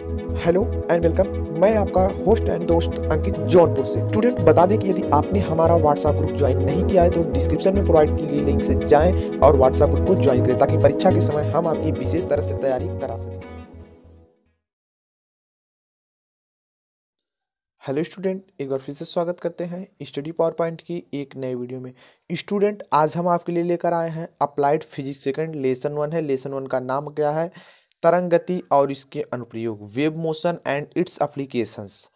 hello and welcome मैं आपका host and दोस्त अंकित जौनपुर से स्टूडेंट बता दें कि यदि आपने हमारा व्हाट्सएप ग्रुप ज्वाइन नहीं किया है तो डिस्क्रिप्शन में प्रोवाइड की गई लिंक से जाएं और व्हाट्सएप ग्रुप को ज्वाइन करें ताकि परीक्षा के समय हम आपकी विशेष तरह से तैयारी करा सकें हेलो स्टूडेंट एक बार फिर से स्वागत करते हैं स्टडी पावर पॉइंट की एक नए वीडियो में स्टूडेंट आज हम आपके लिए लेकर आए हैं applied physics second lesson one है लेसन वन का नाम क्या है तरंग गति और इसके अनुप्रयोग wave motion and its applications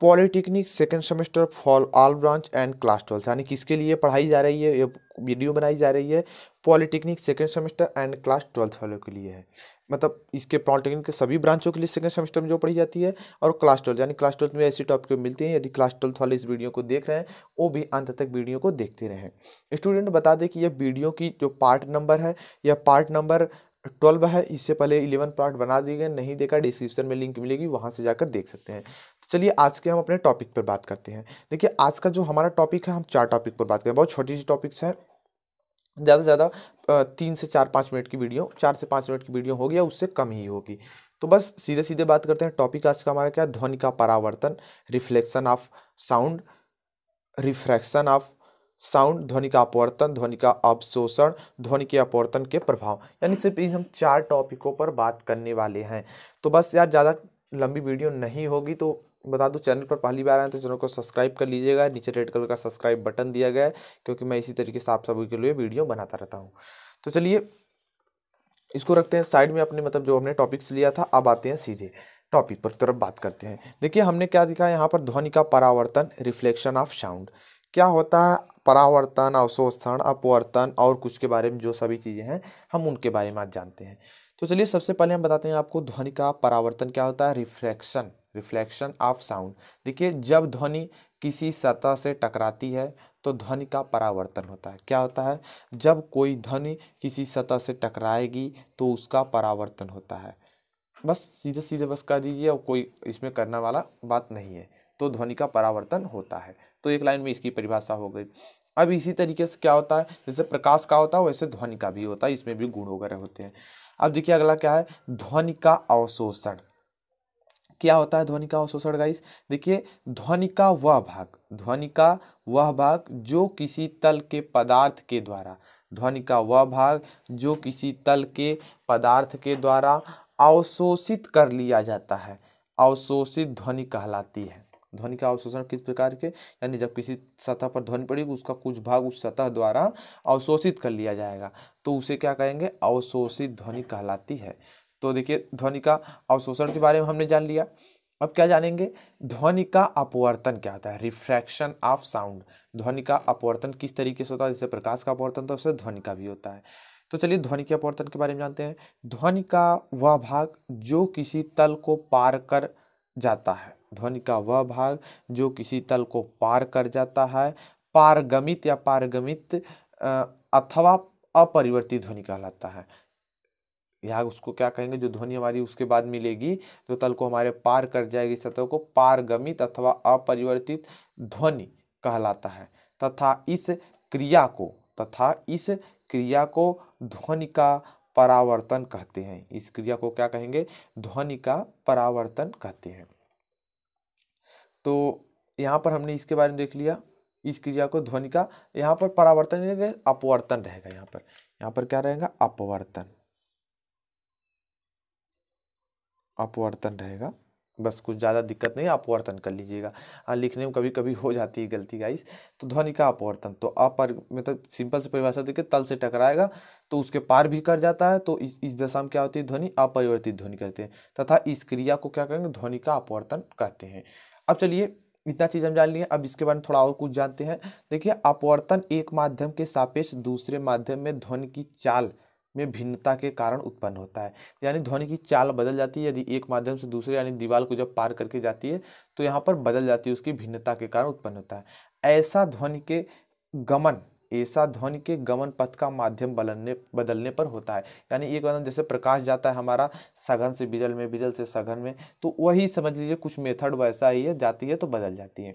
polytechnic second semester for all branch and class twelfth यानी कि इसके लिए पढ़ाई जा रही है वीडियो बनाई जा रही है polytechnic second semester and class twelfth वालों के लिए है मतलब इसके पॉलिटेक्निक के सभी ब्रांचों के लिए सेकेंड सेमेस्टर में जो पढ़ी जाती है और क्लास ट्वेल्थ यानी क्लास ट्वेल्थ में ऐसी टॉपिक मिलती हैं यदि क्लास ट्वेल्थ वाले इस वीडियो को देख रहे हैं वो भी अंत तक वीडियो को देखते रहें स्टूडेंट बता दें कि यह वीडियो की जो पार्ट नंबर है यह पार्ट नंबर ट्वेल्व है इससे पहले इलेवन पार्ट बना दिए गए नहीं देखा डिस्क्रिप्शन में लिंक मिलेगी वहाँ से जाकर देख सकते हैं तो चलिए आज के हम अपने टॉपिक पर बात करते हैं देखिए आज का जो हमारा टॉपिक है हम चार टॉपिक पर बात करें बहुत छोटी सी टॉपिक्स हैं ज़्यादा से ज़्यादा तीन से चार पाँच मिनट की वीडियो चार से पाँच मिनट की वीडियो होगी या उससे कम ही होगी तो बस सीधे सीधे बात करते हैं टॉपिक आज का हमारा क्या ध्वनि का परावर्तन reflection of sound refraction of sound ध्वनि का अपवर्तन ध्वनि का अवशोषण ध्वनि के अपवर्तन के प्रभाव यानी सिर्फ इन हम चार टॉपिकों पर बात करने वाले हैं तो बस यार ज़्यादा लंबी वीडियो नहीं होगी तो बता दूँ चैनल पर पहली बार आए तो चैनल को सब्सक्राइब कर लीजिएगा नीचे रेड कलर का सब्सक्राइब बटन दिया गया है क्योंकि मैं इसी तरीके से आप सभी के लिए वीडियो बनाता रहता हूँ तो चलिए इसको रखते हैं साइड में अपने मतलब जो हमने टॉपिक्स लिया था अब आते हैं सीधे टॉपिक पर तरफ बात करते हैं देखिए हमने क्या दिखा यहाँ पर ध्वनि का परावर्तन रिफ्लेक्शन ऑफ साउंड क्या होता है परावर्तन अवशोषण अपवर्तन और कुछ के बारे में जो सभी चीज़ें हैं हम उनके बारे में आज जानते हैं तो चलिए सबसे पहले हम बताते हैं आपको ध्वनि का परावर्तन क्या होता है रिफ्लेक्शन रिफ्लेक्शन ऑफ साउंड देखिए जब ध्वनि किसी सतह से टकराती है तो ध्वनि का परावर्तन होता है क्या होता है जब कोई ध्वनि किसी सतह से टकराएगी तो उसका परावर्तन होता है बस सीधे सीधे बस कह दीजिए और कोई इसमें करने वाला बात नहीं है तो ध्वनि का परावर्तन होता है तो एक लाइन में इसकी परिभाषा हो गई अब इसी तरीके से क्या होता है जैसे प्रकाश का होता है वैसे ध्वनि का भी होता है इसमें भी गुण वगैरह होते हैं अब देखिए अगला क्या है ध्वनि का अवशोषण क्या होता है ध्वनि का अवशोषण गाइस देखिए ध्वनि का वह भाग ध्वनि का वह भाग जो किसी तल के पदार्थ के द्वारा ध्वनि का वह भाग जो किसी तल के पदार्थ के द्वारा अवशोषित कर लिया जाता है अवशोषित ध्वनि कहलाती है ध्वनि का अवशोषण किस प्रकार के यानी जब किसी सतह पर ध्वनि पड़ेगी उसका कुछ भाग उस सतह द्वारा अवशोषित कर लिया जाएगा तो उसे क्या कहेंगे अवशोषित ध्वनि कहलाती है तो देखिए ध्वनि का अवशोषण के बारे में हमने जान लिया अब क्या जानेंगे ध्वनि का अपवर्तन क्या होता है रिफ्रैक्शन ऑफ साउंड ध्वनि का अपवर्तन किस तरीके से होता है जैसे प्रकाश का अपवर्तन तो उससे ध्वनि का भी होता है तो चलिए ध्वनि के अपवर्तन के बारे में जानते हैं ध्वनि का वह भाग जो किसी तल को पार कर जाता है ध्वनि का वह भाग जो किसी तल को पार कर जाता है पारगमित या पारगमित अथवा अपरिवर्तित ध्वनि कहलाता है यहाँ उसको क्या कहेंगे जो ध्वनि हमारी उसके बाद मिलेगी जो तल को हमारे पार कर जाएगी सतह को पारगमित अथवा अपरिवर्तित ध्वनि कहलाता है तथा इस क्रिया को तथा इस क्रिया को ध्वनि का परावर्तन कहते हैं इस क्रिया को क्या कहेंगे ध्वनि का परावर्तन कहते हैं तो यहाँ पर हमने इसके बारे में देख लिया इस क्रिया को ध्वनि का यहाँ पर परावर्तन नहीं अपवर्तन रहेगा यहाँ पर यहाँ पर क्या रहेगा अपवर्तन अपवर्तन रहेगा बस कुछ ज़्यादा दिक्कत नहीं अपवर्तन कर लीजिएगा हाँ लिखने में कभी कभी हो जाती है गलती गाइस तो ध्वनि का अपवर्तन तो अपर मतलब सिंपल से परिभाषा देखिए तल से टकराएगा तो उसके पार भी कर जाता है तो इस, इस दशा में क्या होती है ध्वनि अपरिवर्तित ध्वनि कहते हैं तथा इस क्रिया को क्या कहेंगे ध्वनि का अपवर्तन कहते हैं अब चलिए इतना चीज़ हम जान लिए अब इसके बारे में थोड़ा और कुछ जानते हैं देखिए अपवर्तन एक माध्यम के सापेक्ष दूसरे माध्यम में ध्वनि की चाल में भिन्नता के कारण उत्पन्न होता है यानी ध्वनि की चाल बदल जाती है यदि एक माध्यम से दूसरे यानी दीवार को जब पार करके जाती है तो यहाँ पर बदल जाती है उसकी भिन्नता के कारण उत्पन्न होता है ऐसा ध्वनि के गमन ऐसा ध्वनि के गमन पथ का माध्यम बदलने बदलने पर होता है यानी एक बार जैसे प्रकाश जाता है हमारा सघन से बिरल में बिरल से सघन में तो वही समझ लीजिए कुछ मेथड वैसा ही है जाती है तो बदल जाती है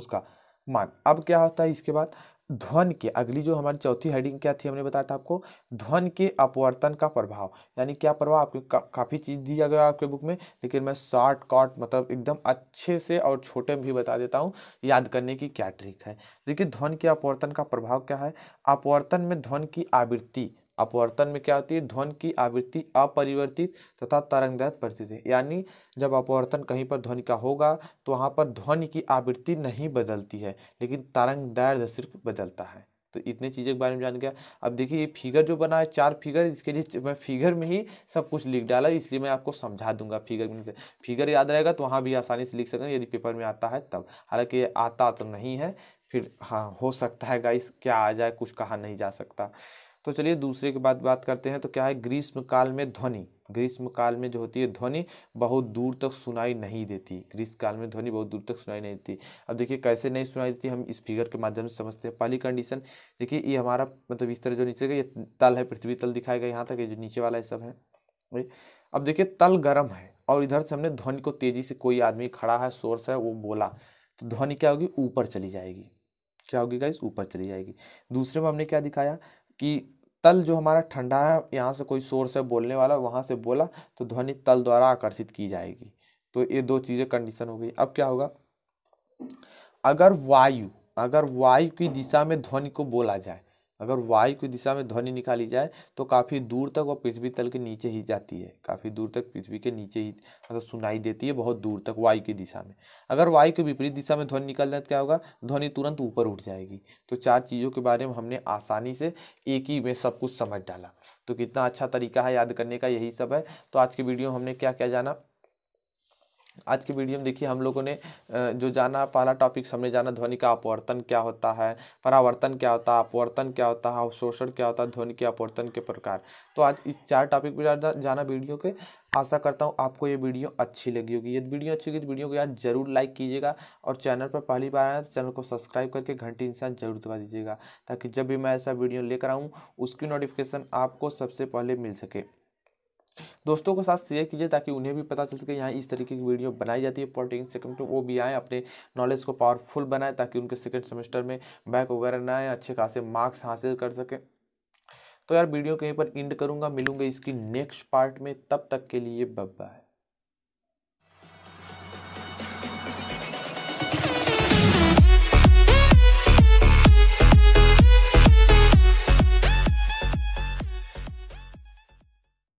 उसका मान अब क्या होता है इसके बाद ध्वन के अगली जो हमारी चौथी हेडिंग क्या थी हमने बताया था आपको ध्वन के अपवर्तन का प्रभाव यानी क्या प्रभाव आपको का, काफ़ी चीज़ दिया गया आपके बुक में लेकिन मैं शॉर्ट कॉट मतलब एकदम अच्छे से और छोटे में भी बता देता हूँ याद करने की क्या ट्रिक है देखिए ध्वन के अपवर्तन का प्रभाव क्या है अपवर्तन में ध्वन की आवृत्ति अपवर्तन में क्या होती है ध्वन की आवृत्ति अपरिवर्तित तथा तरंगदैत प्रतीत यानी जब अपवर्तन कहीं पर ध्वनि का होगा तो वहाँ पर ध्वनि की आवृत्ति नहीं बदलती है लेकिन तरंग सिर्फ बदलता है तो इतने चीज़ों के बारे में जान गया अब देखिए ये फिगर जो बना है चार फिगर इसके लिए मैं फिगर में ही सब कुछ लिख डाला इसलिए मैं आपको समझा दूंगा फिगर में फिगर याद रहेगा तो वहाँ भी आसानी से लिख सकें यदि पेपर में आता है तब हालांकि ये आता तो नहीं है फिर हाँ हो सकता है गाइस क्या आ जाए कुछ कहा नहीं जा सकता तो चलिए दूसरे के बाद बात करते हैं तो क्या है ग्रीष्म काल में ध्वनि ग्रीष्म काल में जो होती है ध्वनि बहुत दूर तक सुनाई नहीं देती ग्रीष्म काल में ध्वनि बहुत दूर तक सुनाई नहीं देती अब देखिए कैसे नहीं सुनाई देती हम इस फिगर के माध्यम से समझते हैं पहली कंडीशन देखिए ये हमारा मतलब इस तरह जो नीचे का ये तल है पृथ्वी तल दिखाया गया यहाँ तक ये जो नीचे वाला ये सब है अब देखिए तल गर्म है और इधर से हमने ध्वनि को तेजी से कोई आदमी खड़ा है सोर्स है वो बोला तो ध्वनि क्या होगी ऊपर चली जाएगी क्या होगी गाइस ऊपर चली जाएगी दूसरे में हमने क्या दिखाया कि तल जो हमारा ठंडा है यहाँ से कोई सोर्स है बोलने वाला वहाँ से बोला तो ध्वनि तल द्वारा आकर्षित की जाएगी तो ये दो चीज़ें कंडीशन हो गई अब क्या होगा अगर वायु अगर वायु की दिशा में ध्वनि को बोला जाए अगर वायु की दिशा में ध्वनि निकाली जाए तो काफ़ी दूर तक वो पृथ्वी तल के नीचे ही जाती है काफ़ी दूर तक पृथ्वी के नीचे ही मतलब सुनाई देती है बहुत दूर तक वायु की दिशा में अगर वायु के विपरीत दिशा में ध्वनि निकल जाए तो क्या होगा ध्वनि तुरंत ऊपर उठ जाएगी तो चार चीज़ों के बारे में हमने आसानी से एक ही में सब कुछ समझ डाला तो कितना अच्छा तरीका है याद करने का यही सब है तो आज की वीडियो हमने क्या क्या जाना आज के वीडियो में देखिए हम लोगों ने जो जाना पहला टॉपिक हमने जाना ध्वनि का अपवर्तन क्या होता है परावर्तन क्या होता है अपवर्तन क्या होता है अवशोषण क्या होता है ध्वनि के अपवर्तन के प्रकार तो आज इस चार टॉपिक पर जाना वीडियो के आशा करता हूँ आपको ये वीडियो अच्छी लगी होगी यदि वीडियो अच्छी लगी तो वीडियो को यार जरूर लाइक कीजिएगा और चैनल पर पहली बार आए तो चैनल को सब्सक्राइब करके घंटी इंसान जरूर दबा दीजिएगा ताकि जब भी मैं ऐसा वीडियो लेकर आऊँ उसकी नोटिफिकेशन आपको सबसे पहले मिल सके दोस्तों के साथ शेयर कीजिए ताकि उन्हें भी पता चल सके यहाँ इस तरीके की वीडियो बनाई जाती है फोर्टीन सेकंड तो वो भी आए अपने नॉलेज को पावरफुल बनाए ताकि उनके सेकेंड सेमेस्टर में बैक वगैरह ना आए अच्छे खासे मार्क्स हासिल कर सकें तो यार वीडियो कहीं पर इंड करूँगा मिलूंगा इसकी नेक्स्ट पार्ट में तब तक के लिए बब्बा है